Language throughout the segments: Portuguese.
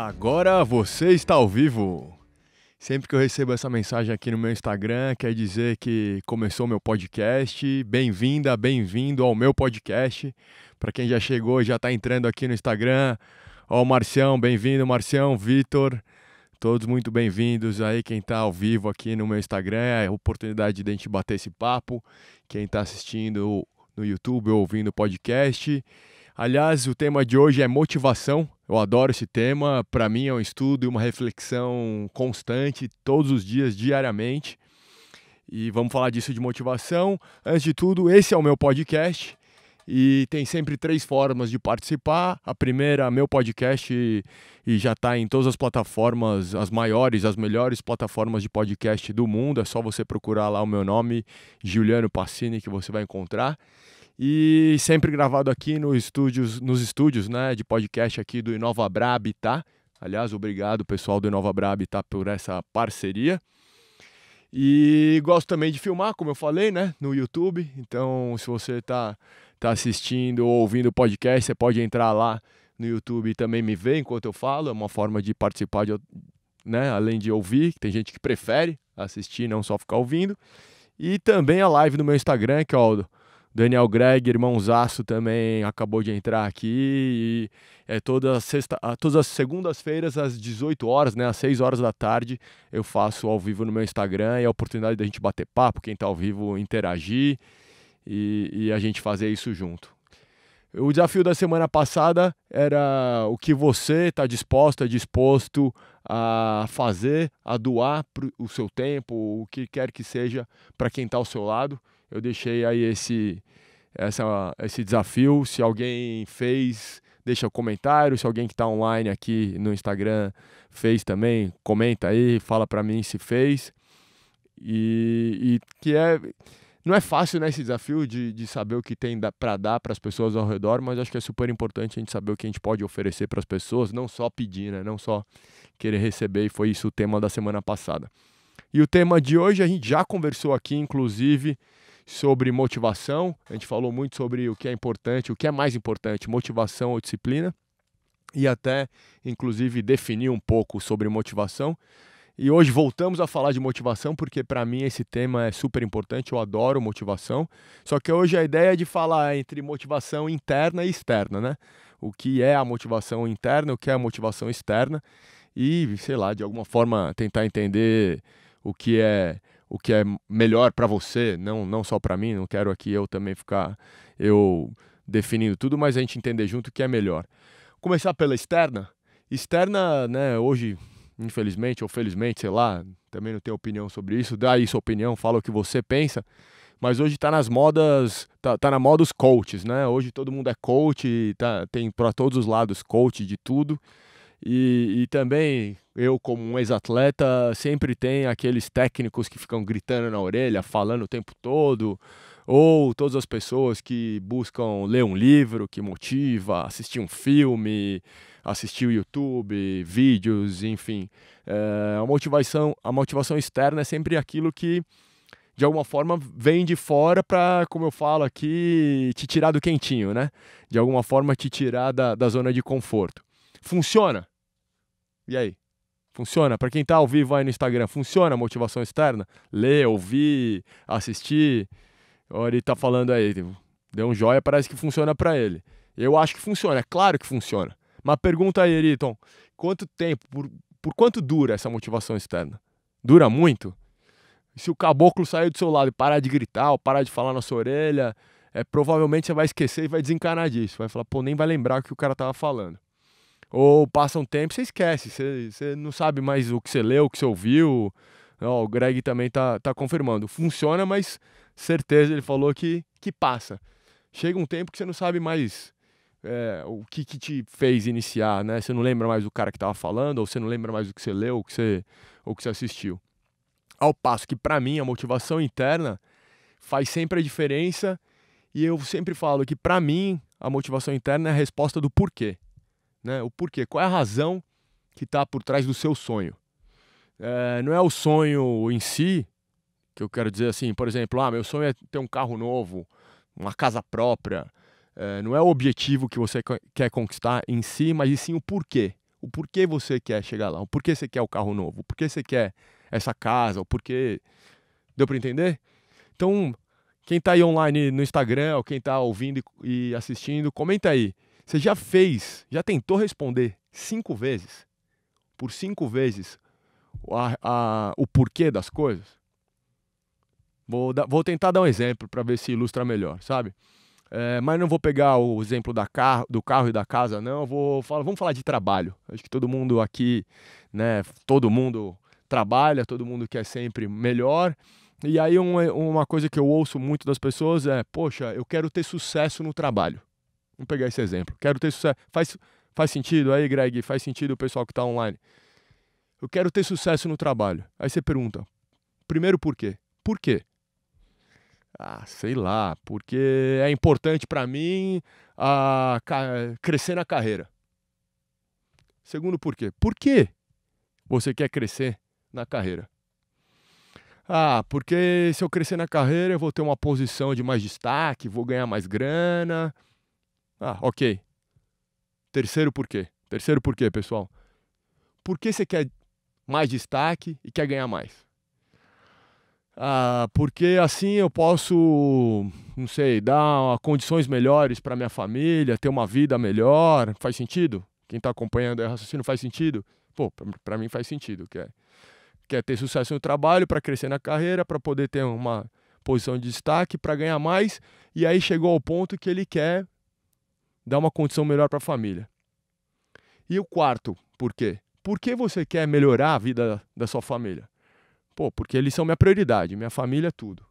Agora você está ao vivo. Sempre que eu recebo essa mensagem aqui no meu Instagram, quer dizer que começou meu podcast. Bem-vinda, bem-vindo ao meu podcast. Para quem já chegou, já está entrando aqui no Instagram. Ó, oh, Marcião, bem-vindo, Marcião, Vitor. Todos muito bem-vindos aí. Quem está ao vivo aqui no meu Instagram, é a oportunidade de a gente bater esse papo. Quem está assistindo no YouTube ou ouvindo o podcast. Aliás, o tema de hoje é motivação. Eu adoro esse tema, para mim é um estudo e uma reflexão constante, todos os dias, diariamente. E vamos falar disso de motivação. Antes de tudo, esse é o meu podcast e tem sempre três formas de participar. A primeira, meu podcast, e, já está em todas as plataformas, as maiores, as melhores plataformas de podcast do mundo. É só você procurar lá o meu nome, Juliano Passini, que você vai encontrar e sempre gravado aqui nos estúdios, nos estúdios né, de podcast aqui do Inova Brab, tá? Aliás, obrigado pessoal do Inova Brab tá, por essa parceria. E gosto também de filmar, como eu falei, né, no YouTube. Então, se você tá, tá assistindo ou ouvindo o podcast, você pode entrar lá no YouTube e também me ver enquanto eu falo. É uma forma de participar, de, né, além de ouvir. Tem gente que prefere assistir, não só ficar ouvindo. E também a live no meu Instagram, que é o Daniel Greg, irmãozaço também, acabou de entrar aqui. E é toda sexta, ah, todas as segundas-feiras, às 18 horas, né, às 6 horas da tarde, eu faço ao vivo no meu Instagram. É a oportunidade da gente bater papo, quem está ao vivo interagir e, e a gente fazer isso junto. O desafio da semana passada era o que você está disposto, é disposto a fazer, a doar o seu tempo, o que quer que seja, para quem está ao seu lado eu deixei aí esse, essa, esse desafio. Se alguém fez, deixa o um comentário. Se alguém que está online aqui no Instagram fez também, comenta aí, fala para mim se fez. E, e, que é não é fácil né, esse desafio de, de saber o que tem para dar para as pessoas ao redor, mas acho que é super importante a gente saber o que a gente pode oferecer para as pessoas, não só pedir, né, não só querer receber, e foi isso o tema da semana passada. E o tema de hoje a gente já conversou aqui, inclusive, sobre motivação. A gente falou muito sobre o que é importante, o que é mais importante, motivação ou disciplina. E até, inclusive, definir um pouco sobre motivação. E hoje voltamos a falar de motivação, porque para mim esse tema é super importante, eu adoro motivação. Só que hoje a ideia é de falar entre motivação interna e externa, né? O que é a motivação interna, o que é a motivação externa. E, sei lá, de alguma forma tentar entender o que é o que é melhor para você, não, não só para mim, não quero aqui eu também ficar eu definindo tudo, mas a gente entender junto o que é melhor. Começar pela externa. Externa, né, hoje, infelizmente ou felizmente, sei lá, também não tenho opinião sobre isso, dá aí sua opinião, fala o que você pensa, mas hoje está nas modas, tá, tá, na moda os coaches, né? Hoje todo mundo é coach, tá, tem para todos os lados coach de tudo. E, e também eu, como um ex-atleta, sempre tem aqueles técnicos que ficam gritando na orelha, falando o tempo todo, ou todas as pessoas que buscam ler um livro que motiva, assistir um filme, assistir o YouTube, vídeos, enfim. É, a, motivação, a motivação externa é sempre aquilo que de alguma forma vem de fora para, como eu falo aqui, te tirar do quentinho, né? De alguma forma te tirar da, da zona de conforto. Funciona? E aí? Funciona? Para quem está ao vivo aí no Instagram, funciona a motivação externa? Ler, ouvir, assistir. Olha, ele tá falando aí, tipo, deu um joia, parece que funciona para ele. Eu acho que funciona, é claro que funciona. Mas pergunta aí, Eriton, quanto tempo, por, por quanto dura essa motivação externa? Dura muito? Se o caboclo sair do seu lado e parar de gritar ou parar de falar na sua orelha, é, provavelmente você vai esquecer e vai desencanar disso. Vai falar, pô, nem vai lembrar o que o cara tava falando. Ou passa um tempo, você esquece, você, você não sabe mais o que você leu, o que você ouviu. Ó, o Greg também tá, tá confirmando. Funciona, mas certeza ele falou que, que passa. Chega um tempo que você não sabe mais é, o que, que, te fez iniciar, né? Você não lembra mais o cara que estava falando, ou você não lembra mais o que você leu, o que você, ou que você assistiu. Ao passo que, para mim, a motivação interna faz sempre a diferença, e eu sempre falo que, para mim, a motivação interna é a resposta do porquê. Né? O porquê, qual é a razão que está por trás do seu sonho. É, não é o sonho em si, que eu quero dizer assim, por exemplo, ah, meu sonho é ter um carro novo, uma casa própria. É, não é o objetivo que você quer conquistar em si, mas e sim o porquê. O porquê você quer chegar lá, o porquê você quer o carro novo, o porquê você quer essa casa, o porquê. Deu para entender? Então, quem está aí online no Instagram, ou quem está ouvindo e assistindo, comenta aí. Você já fez, já tentou responder cinco vezes, por cinco vezes, a, a, o porquê das coisas? Vou, da, vou tentar dar um exemplo para ver se ilustra melhor, sabe? É, mas não vou pegar o exemplo da do carro e da casa, não. Vou falar, vamos falar de trabalho. Acho que todo mundo aqui, né? Todo mundo trabalha, todo mundo quer sempre melhor. E aí um, uma coisa que eu ouço muito das pessoas é, poxa, eu quero ter sucesso no trabalho. Vamos pegar esse exemplo. Quero ter sucesso. Faz, faz sentido aí, Greg? Faz sentido o pessoal que está online. Eu quero ter sucesso no trabalho. Aí você pergunta: primeiro por quê? Por quê? Ah, sei lá, porque é importante para mim a, crescer na carreira. Segundo por quê? Por quê você quer crescer na carreira? Ah, porque se eu crescer na carreira, eu vou ter uma posição de mais destaque, vou ganhar mais grana. Ah, ok. Terceiro porquê. Terceiro porquê, pessoal. Por que você quer mais destaque e quer ganhar mais? Ah, porque assim eu posso, não sei, dar condições melhores para minha família, ter uma vida melhor. Faz sentido? Quem está acompanhando o raciocínio faz sentido? Pô, para mim faz sentido. Quer, é, quer é ter sucesso no trabalho, para crescer na carreira, para poder ter uma posição de destaque, para ganhar mais. E aí chegou ao ponto que ele quer dar uma condição melhor para a família. E o quarto, por quê? Por que você quer melhorar a vida da sua família? Pô, porque eles são minha prioridade, minha família é tudo.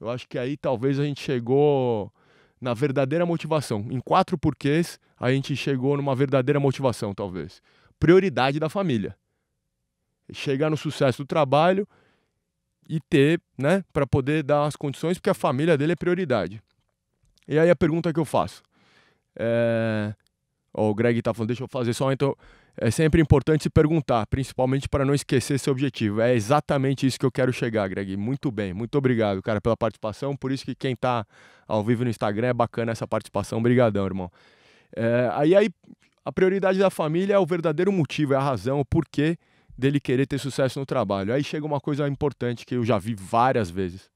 Eu acho que aí talvez a gente chegou na verdadeira motivação. Em quatro porquês, a gente chegou numa verdadeira motivação, talvez. Prioridade da família. Chegar no sucesso do trabalho e ter, né, para poder dar as condições, porque a família dele é prioridade. E aí a pergunta que eu faço. É... Oh, o Greg está falando, deixa eu fazer só, então. É sempre importante se perguntar, principalmente para não esquecer seu objetivo. É exatamente isso que eu quero chegar, Greg. Muito bem, muito obrigado, cara, pela participação. Por isso que quem está ao vivo no Instagram é bacana essa participação. Obrigadão, irmão. É, aí, aí, a prioridade da família é o verdadeiro motivo, é a razão, o porquê dele querer ter sucesso no trabalho. Aí chega uma coisa importante que eu já vi várias vezes.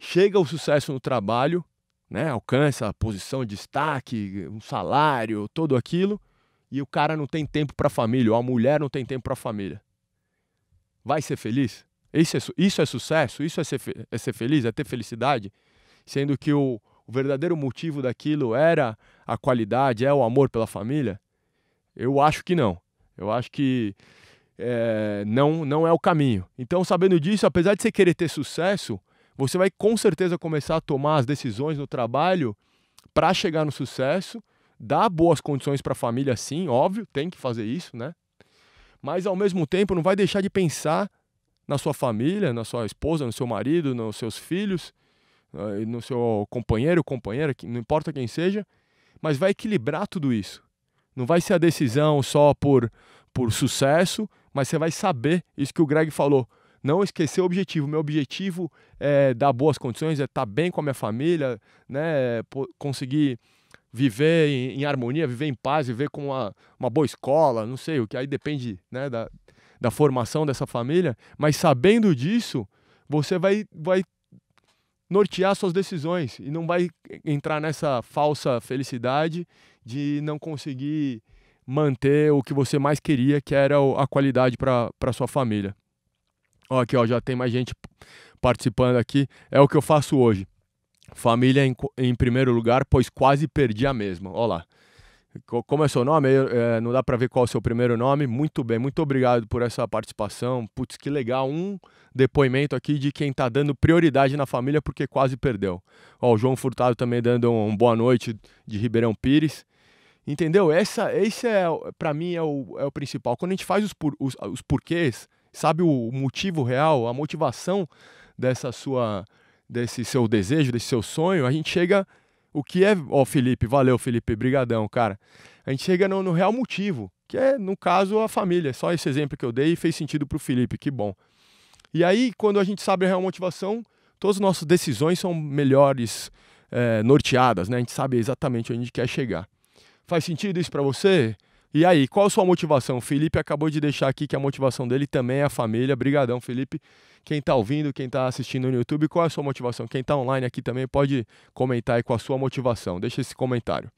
Chega o sucesso no trabalho né? Alcança a posição de destaque, um salário, tudo aquilo, e o cara não tem tempo para a família, ou a mulher não tem tempo para a família. Vai ser feliz? Isso é, isso é sucesso? Isso é ser, é ser feliz? É ter felicidade? Sendo que o, o verdadeiro motivo daquilo era a qualidade, é o amor pela família? Eu acho que não. Eu acho que é, não, não é o caminho. Então, sabendo disso, apesar de você querer ter sucesso, você vai com certeza começar a tomar as decisões no trabalho para chegar no sucesso, dar boas condições para a família, sim, óbvio, tem que fazer isso, né? Mas ao mesmo tempo não vai deixar de pensar na sua família, na sua esposa, no seu marido, nos seus filhos, eh, no seu companheiro, companheira, não importa quem seja, mas vai equilibrar tudo isso. Não vai ser a decisão só por, por sucesso, mas você vai saber isso que o Greg falou não esquecer o objetivo. Meu objetivo é dar boas condições, é estar tá bem com a minha família, né? conseguir viver em, em harmonia, viver em paz, viver com uma, uma boa escola, não sei, o que aí depende né, da, da formação dessa família. Mas sabendo disso, você vai, vai nortear suas decisões e não vai entrar nessa falsa felicidade de não conseguir manter o que você mais queria, que era a qualidade para sua família. Ó, aqui, ó, já tem mais gente participando aqui. É o que eu faço hoje. Família em, em primeiro lugar, pois quase perdi a mesma. Ó lá. Como é seu nome? É, não dá para ver qual é o seu primeiro nome. Muito bem, muito obrigado por essa participação. Putz, que legal. Um depoimento aqui de quem está dando prioridade na família porque quase perdeu. Ó, o João Furtado também dando um, um boa noite de Ribeirão Pires. Entendeu? Essa, esse é, para mim, é o, é o principal. Quando a gente faz os, por, os, os porquês, Sabe o motivo real, a motivação dessa sua desse seu desejo, desse seu sonho, a gente chega o que é, ó Felipe, valeu Felipe, brigadão, cara. A gente chega no, no real motivo, que é no caso a família. Só esse exemplo que eu dei fez sentido para o Felipe, que bom. E aí, quando a gente sabe a real motivação, todas as nossas decisões são melhores é, norteadas, né? A gente sabe exatamente onde a gente quer chegar. Faz sentido isso para você? E aí, qual a sua motivação? O Felipe acabou de deixar aqui que a motivação dele também é a família. Obrigadão, Felipe. Quem está ouvindo, quem está assistindo no YouTube, qual é a sua motivação? Quem está online aqui também pode comentar aí com a sua motivação. Deixa esse comentário.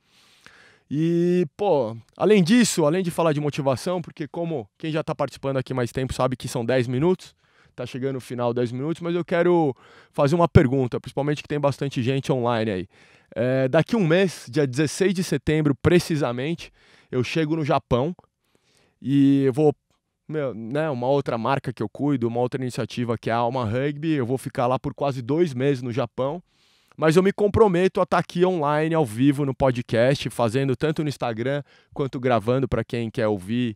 E, pô, além disso, além de falar de motivação, porque como quem já está participando aqui mais tempo sabe que são 10 minutos, está chegando o final 10 minutos, mas eu quero fazer uma pergunta, principalmente que tem bastante gente online aí. É, daqui um mês, dia 16 de setembro, precisamente, eu chego no Japão e vou. Meu, né, uma outra marca que eu cuido, uma outra iniciativa que é a Alma Rugby. Eu vou ficar lá por quase dois meses no Japão mas eu me comprometo a estar tá aqui online, ao vivo, no podcast, fazendo tanto no Instagram quanto gravando para quem quer ouvir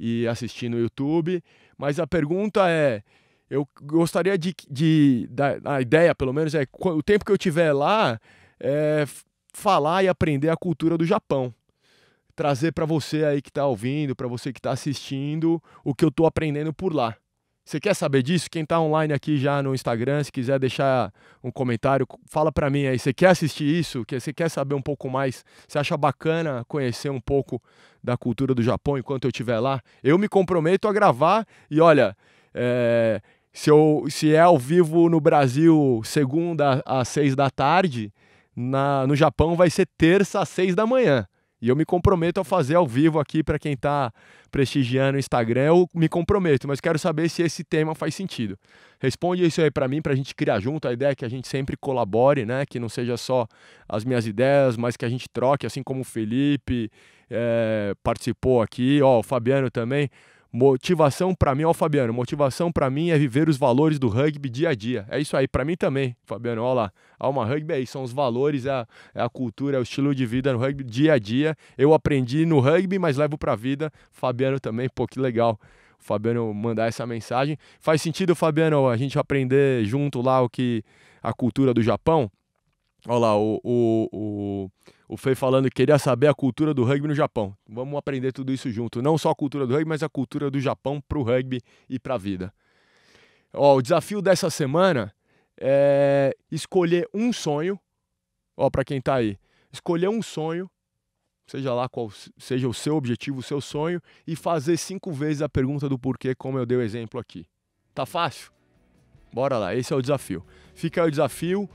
e assistir no YouTube. Mas a pergunta é: eu gostaria de. de da, a ideia, pelo menos, é o tempo que eu tiver lá, é, falar e aprender a cultura do Japão. Trazer para você aí que está ouvindo, para você que está assistindo, o que eu estou aprendendo por lá. Você quer saber disso? Quem está online aqui já no Instagram, se quiser deixar um comentário, fala para mim aí. Você quer assistir isso? Você quer saber um pouco mais? Você acha bacana conhecer um pouco da cultura do Japão enquanto eu estiver lá? Eu me comprometo a gravar e olha, é, se, eu, se é ao vivo no Brasil, segunda às seis da tarde, na, no Japão vai ser terça às seis da manhã. E eu me comprometo a fazer ao vivo aqui para quem está prestigiando o Instagram. Eu me comprometo, mas quero saber se esse tema faz sentido. Responde isso aí para mim, para a gente criar junto. A ideia é que a gente sempre colabore, né? Que não seja só as minhas ideias, mas que a gente troque, assim como o Felipe é, participou aqui, ó, o Fabiano também. Motivação para mim, ó Fabiano, motivação para mim é viver os valores do rugby dia a dia. É isso aí, para mim também, Fabiano, olha lá. Alma Rugby é isso, são os valores, é a, é a, cultura, é o estilo de vida no rugby dia a dia. Eu aprendi no rugby, mas levo para a vida. Fabiano também, pô, que legal. O Fabiano mandar essa mensagem. Faz sentido, Fabiano, a gente aprender junto lá o que a cultura do Japão? Olha lá, o, o, o, o Fei falando que queria saber a cultura do rugby no Japão. Vamos aprender tudo isso junto. Não só a cultura do rugby, mas a cultura do Japão para o rugby e para a vida. Ó, o desafio dessa semana é escolher um sonho. Ó, para quem está aí, escolher um sonho, seja lá qual seja o seu objetivo, o seu sonho, e fazer cinco vezes a pergunta do porquê, como eu dei o exemplo aqui. Tá fácil? Bora lá, esse é o desafio. Fica aí o desafio.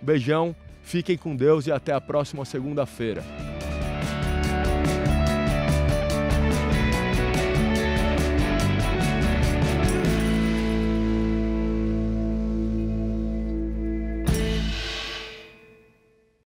Beijão, fiquem com Deus e até a próxima segunda-feira.